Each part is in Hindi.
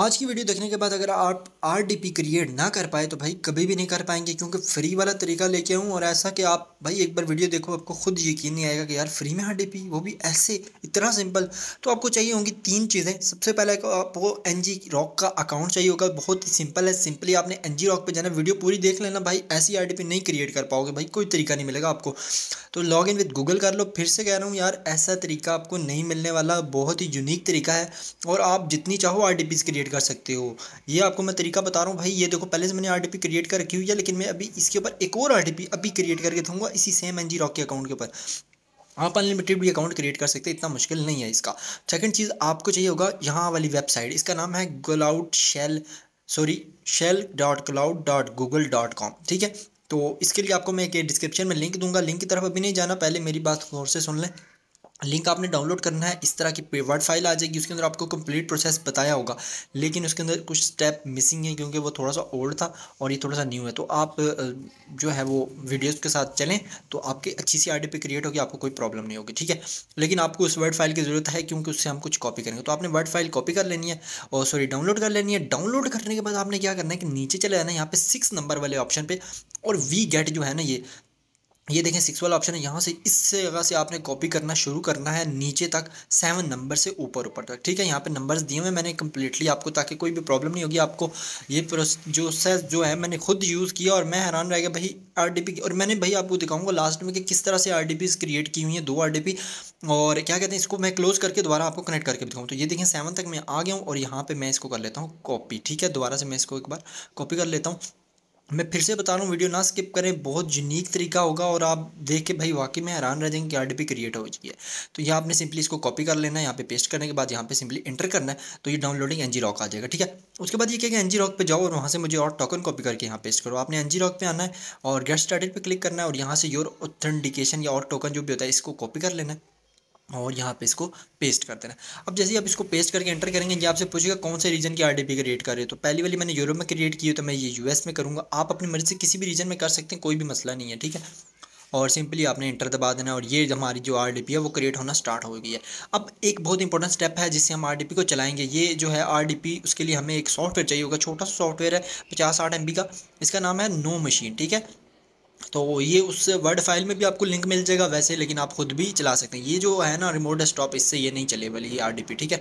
आज की वीडियो देखने के बाद अगर आप आर डी पी क्रिएट ना कर पाए तो भाई कभी भी नहीं कर पाएंगे क्योंकि फ्री वाला तरीका लेके आऊँ और ऐसा कि आप भाई एक बार वीडियो देखो आपको खुद यकीन नहीं आएगा कि यार फ्री में आर डी पी वो भी ऐसे इतना सिंपल तो आपको चाहिए होंगी तीन चीज़ें सबसे पहले आपको एन जी रॉक का अकाउंट चाहिए होगा बहुत ही सिंपल है सिंपली आपने एन जी रॉक पर जाना वीडियो पूरी देख लेना भाई ऐसी आर डी पी नहीं क्रिएट कर पाओगे भाई कोई तरीका नहीं मिलेगा आपको तो लॉग इन विद गूगल कर लो फिर से कह रहा हूँ यार ऐसा तरीका आपको नहीं मिलने वाला बहुत ही यूनिक तरीका है और आप जितनी चाहो R D P create create कर सकते हो ये आपको मैं तरीका बता रहा हूँ भाई ये देखो पहले से मैंने आर क्रिएट कर रखी हुई है लेकिन मैं अभी इसके ऊपर एक और आर अभी क्रिएट करके दूँगा इसी सेम एन रॉक के अकाउंट के ऊपर आप अनलिमिटेड भी अकाउंट क्रिएट कर सकते हैं इतना मुश्किल नहीं है इसका सेकंड चीज़ आपको चाहिए होगा यहाँ वाली वेबसाइट इसका नाम है गोलाउट shell sorry shell dot cloud dot Google dot com ठीक है तो इसके लिए आपको मैं एक डिस्क्रिप्शन में लिंक दूंगा लिंक की तरफ अभी नहीं जाना पहले मेरी बात गौर से सुन लें लिंक आपने डाउनलोड करना है इस तरह की वर्ड फाइल आ जाएगी उसके अंदर आपको कंप्लीट प्रोसेस बताया होगा लेकिन उसके अंदर कुछ स्टेप मिसिंग है क्योंकि वो थोड़ा सा ओल्ड था और ये थोड़ा सा न्यू है तो आप जो है वो वीडियोस के साथ चलें तो आपकी अच्छी सी आईडी पे क्रिएट होगी आपको कोई प्रॉब्लम नहीं होगी ठीक है लेकिन आपको उस वर्ड फाइल की ज़रूरत है क्योंकि उससे हम कुछ कॉपी करेंगे तो आपने वर्ड फाइल कॉपी कर लेनी है और सॉरी डाउनलोड कर लेनी है डाउनलोड करने के बाद आपने क्या करना है कि नीचे चले जाना है यहाँ पर सिक्स नंबर वाले ऑप्शन पर और वी गेट जो है ना ये ये देखें सिक्स वाला ऑप्शन है यहाँ से इस जगह से आपने कॉपी करना शुरू करना है नीचे तक सेवन नंबर से ऊपर ऊपर तक ठीक है यहाँ पे नंबर्स दिए हुए मैंने कम्प्लीटली आपको ताकि कोई भी प्रॉब्लम नहीं होगी आपको ये प्रोसेस जो है मैंने खुद यूज़ किया और मैं हैरान रह गया भाई आर डी पी और मैंने भाई आपको दिखाऊंगा लास्ट में कि किस तरह से आर डी पीज़ क्रिएट की हुई हैं दो आर डी पी और क्या कहते हैं इसको मैं क्लोज़ करके दोबारा आपको कनेक्ट करके दिखाऊँ तो ये देखें सेवन तक मैं आ गया हूँ और यहाँ पर मैं इसको कर लेता हूँ कॉपी ठीक है दोबारा से मैं इसको एक बार कॉपी कर लेता हूँ मैं फिर से बता रहा हूँ वीडियो ना स्किप करें बहुत यूनिक तरीका होगा और आप देख के भाई वाकई में हैरान रह जाएंगे कि आर क्रिएट हो चुकी है तो यहाँ आपने सिंपली इसको कॉपी कर लेना है यहाँ पे पेस्ट करने के बाद यहाँ पे सिंपली एंटर करना है तो ये डाउनलोडिंग एन रॉक आ जाएगा ठीक है उसके बाद ये है एन रॉक पर जाओ और वहाँ से मुझे और टोकन कॉपी करके यहाँ पेस्ट करो आपने एन रॉक पर आना है और गेट स्टार्टेड पर क्लिक करना है और यहाँ से योर ऑथेंटिकेशन या और टोकन जो भी होता है इसको कॉपी कर लेना है और यहाँ पे इसको पेस्ट कर देना अब जैसे आप इसको पेस्ट करके एंटर करेंगे ये आपसे पूछेगा कौन से रीजन की आरडीपी क्रिएट कर रहे हो तो पहली वाली मैंने यूरोप में क्रिएट की है तो मैं ये यूएस में करूँगा आप अपनी मर्ज़ी से किसी भी रीजन में कर सकते हैं कोई भी मसला नहीं है ठीक है और सिंपली आपने इंटर दबा देना और ये हमारी जो आर है वो क्रिएट होना स्टार्ट हो गई है अब एक बहुत इंपॉर्टेंट स्टेप है जिससे हम आर को चलाएंगे ये जो है आर उसके लिए हमें एक सॉफ्टवेयर चाहिए होगा छोटा सा सॉफ्टवेयर है पचास आठ एम का इसका नाम है नो मशीन ठीक है तो ये उस वर्ड फाइल में भी आपको लिंक मिल जाएगा वैसे लेकिन आप खुद भी चला सकते हैं ये जो है ना रिमोट डेस्कटॉप इससे ये नहीं चले वाली ये आर ठीक है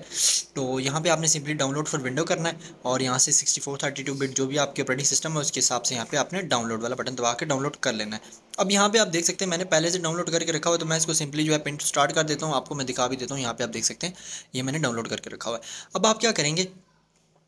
तो यहाँ पे आपने सिंपली डाउनलोड फॉर विंडो करना है और यहाँ से 64 32 बिट जो भी आपके ऑपरेटिंग सिस्टम है उसके हिसाब से यहाँ पे आपने डाउनलोड वाला बटन दबा के डाउनलोड कर लेना है अब यहाँ पे आप देख सकते हैं मैंने पहले से डाउनलोड करके रखा हुआ है तो मैं इसको सिंपली जो है पिंट स्टार्ट कर देता हूँ आपको मैं दिखा भी देता हूँ यहाँ पे आप देख सकते हैं ये मैंने डाउनलोड करके रखा हुआ है अब आप क्या करेंगे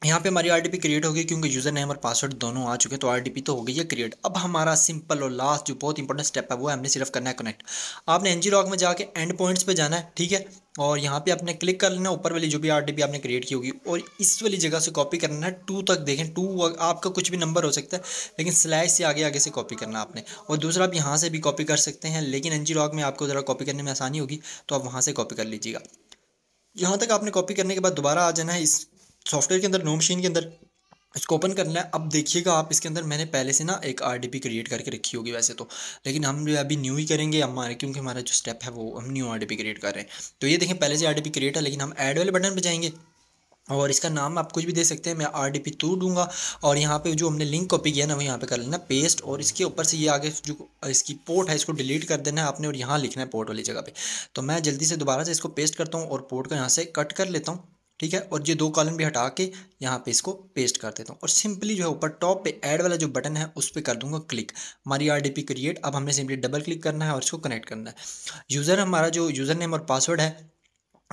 यहाँ पे हमारी आरडीपी क्रिएट होगी क्योंकि यूज़र नेम और पासवर्ड दोनों आ चुके हैं तो आरडीपी तो हो गई है क्रिएट अब हमारा सिंपल और लास्ट जो बहुत इंपॉर्टेंट स्टेप है वो हमने सिर्फ करना है कनेक्ट आपने एनजी लॉग में जाके एंड पॉइंट्स पे जाना है ठीक है और यहाँ पे आपने क्लिक कर लेना ऊपर वाली जो भी आरडीपी आपने क्रिएट की होगी और इस वाली जगह से कॉपी करना है टू तक देखें टू आपका कुछ भी नंबर हो सकता है लेकिन स्लैश से आगे आगे से कॉपी करना आपने और दूसरा आप यहाँ से भी कॉपी कर सकते हैं लेकिन एन लॉग में आपको ज़रा कॉपी करने में आसानी होगी तो आप वहाँ से कॉपी कर लीजिएगा यहाँ तक आपने कॉपी करने के बाद दोबारा आ जाना है इस सॉफ्टवेयर के अंदर नो मशीन के अंदर इसको ओपन करना है अब देखिएगा आप इसके अंदर मैंने पहले से ना एक आर क्रिएट करके रखी होगी वैसे तो लेकिन हम जो अभी न्यू ही करेंगे हमारे क्योंकि हमारा जो स्टेप है वो हम न्यू आर क्रिएट कर रहे हैं तो ये देखें पहले से आर क्रिएट है लेकिन हम ऐड वाले बटन पर जाएंगे और इसका नाम आप कुछ भी दे सकते हैं मैं आर डी पी टू दूंगा और यहाँ पे जो हमने लिंक कॉपी किया ना वो यहाँ पे कर लेना पेस्ट और इसके ऊपर से ये आगे जो इसकी पोर्ट है इसको डिलीट कर देना है आपने और यहाँ लिखना है पोर्ट वाली जगह पे तो मैं जल्दी से दोबारा से इसको पेस्ट करता हूँ और पोर्ट को यहाँ से कट कर लेता हूँ ठीक है और ये दो कॉलम भी हटा के यहाँ पे इसको पेस्ट कर देता हूँ और सिंपली जो है ऊपर टॉप पे ऐड वाला जो बटन है उस पर कर दूंगा क्लिक हमारी आर डी पी क्रिएट अब हमने सिंपली डबल क्लिक करना है और इसको कनेक्ट करना है यूज़र हमारा जो यूज़र नेम और पासवर्ड है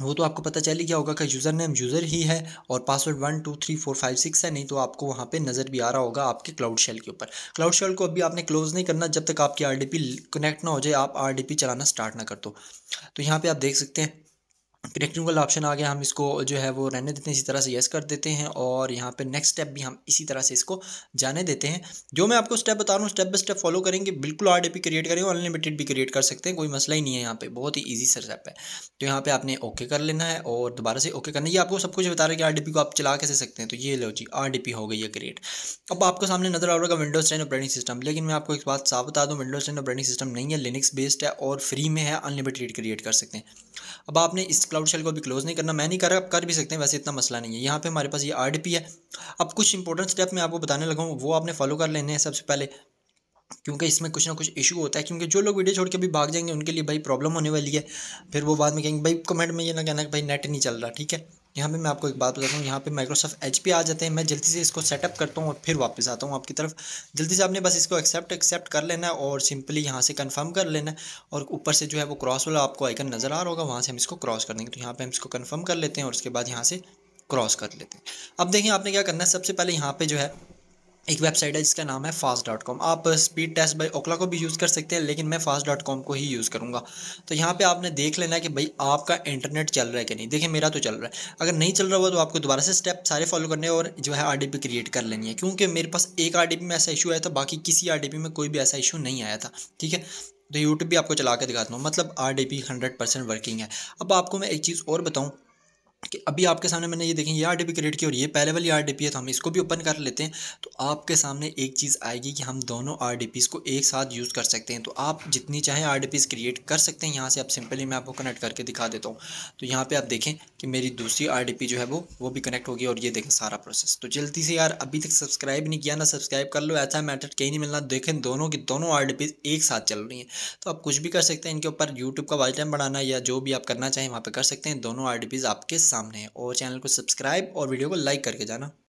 वो तो आपको पता चल ही होगा कि यूज़र नेम यूज़र ही है और password one two three four five six है नहीं तो आपको वहाँ पे नज़र भी आ रहा होगा आपके क्लाउड शेल के ऊपर क्लाउड शेल को अभी आपने क्लोज़ नहीं करना जब तक आपकी आरडीपी कनेक्ट ना हो जाए आप आरडीपी चलाना स्टार्ट ना कर दो तो यहाँ पे आप देख सकते हैं कनेक्टिंग वाला ऑप्शन आ गया हम इसको जो है वो रहने देते हैं इसी तरह से येस कर देते हैं और यहाँ पे नेक्स्ट स्टेप भी हम इसी तरह से इसको जाने देते हैं जो मैं आपको स्टेप बता रहा हूँ स्टेप बाय स्टेप फॉलो करेंगे बिल्कुल आर डी क्रिएट करेंगे अनलिमिटेड भी क्रिएट कर सकते हैं कोई मसला ही नहीं है यहाँ पे बहुत ही ईजी सर स्टेप है तो यहाँ पर आपने ओके कर लेना है और दोबारा से ओके करना ये आपको सब कुछ बता रहा है कि आर को आप चला कैसे सकते हैं तो ये लो जी आर हो गई है क्रिएट अब आपको सामने नजर आ रहा है विंडोज़ टेन ऑपरेटिंग सिस्टम लेकिन मैं आपको एक बात साफ बता दूँ विंडोज़ टेन ऑपरेटिंग सिस्टम नहीं है लिनिक्स बेस्ड है और फ्री में है अनलिमिटेड क्रिएट कर सकते हैं अब आपने इस क्लाउड शेल को अभी क्लोज़ नहीं करना मैं नहीं कर रहा आप कर भी सकते हैं वैसे इतना मसला नहीं है यहाँ पे हमारे पास ये आर है अब कुछ इंपॉर्टेंट स्टेप मैं आपको बताने लगा हूँ वो आपने फॉलो कर लेने हैं सबसे पहले क्योंकि इसमें कुछ ना कुछ इशू होता है क्योंकि जो लोग वीडियो छोड़ के अभी भाग जाएंगे उनके लिए भाई प्रॉब्लम होने वाली है फिर वो बाद में कहेंगे भाई कमेंट में ये ना कहना कि भाई नेट नहीं चल रहा ठीक है यहाँ पे मैं आपको एक बात बताता हूँ यहाँ पे माइक्रोसॉफ्ट एच आ जाते हैं मैं जल्दी से इसको सेटअप करता हूँ और फिर वापस आता हूँ आपकी तरफ जल्दी से आपने बस इसको एक्सेप्ट एक्सेप्ट कर लेना और सिंपली यहाँ से कन्फर्म कर लेना है और ऊपर से जो है वो क्रॉस वाला आपको आइकन नज़र आ रहा होगा वहाँ से हम इसको क्रॉस कर देंगे तो यहाँ पर हम इसको कन्फर्म कर लेते हैं और उसके बाद यहाँ से क्रॉस कर लेते हैं अब देखिए आपने क्या करना है सबसे पहले यहाँ पर जो है एक वेबसाइट है जिसका नाम है फास्ट डॉट कॉम आप स्पीड टेस्ट बाई ओकला को भी यूज़ कर सकते हैं लेकिन मैं फास्ट डॉट कॉम को ही यूज़ करूँगा तो यहाँ पे आपने देख लेना है कि भाई आपका इंटरनेट चल रहा है कि नहीं देखिए मेरा तो चल रहा है अगर नहीं चल रहा हुआ तो आपको दोबारा से स्टेप सारे फॉलो करने और जो है आर क्रिएट कर लेनी है क्योंकि मेरे पास एक आर में ऐसा इशू आया था बाकी किसी आर में कोई भी ऐसा इशू नहीं आया था ठीक है तो यूट्यूब भी आपको चला के दिखाता हूँ मतलब R D P hundred percent working है अब आपको मैं एक चीज़ और बताऊँ कि अभी आपके सामने मैंने ये देखें ये आर डी क्रिएट की और ये पहले वाली आर e डी है तो हम इसको भी ओपन कर लेते हैं तो आपके सामने एक चीज़ आएगी कि हम दोनों आर e डी को एक साथ यूज़ कर सकते हैं तो आप जितनी चाहे आर डी क्रिएट कर सकते हैं यहाँ से आप सिंपली मैं आपको कनेक्ट करके दिखा देता हूँ तो यहाँ पर आप देखें कि मेरी दूसरी आर e डी जो है वो वो भी कनेक्ट होगी और ये देखें सारा प्रोसेस तो जल्दी से यार अभी तक सब्सक्राइब नहीं किया ना सब्सक्राइब कर लो ऐसा मैटर कहीं नहीं मिलना देखें दोनों की दोनों आर डी एक साथ चल रही हैं तो आप कुछ भी कर सकते हैं इनके ऊपर यूट्यूब का वाइल टाइम बढ़ाना या जो भी आप करना चाहें वहाँ पर कर सकते हैं दोनों आर डी आपके साथ सामने है और चैनल को सब्सक्राइब और वीडियो को लाइक करके जाना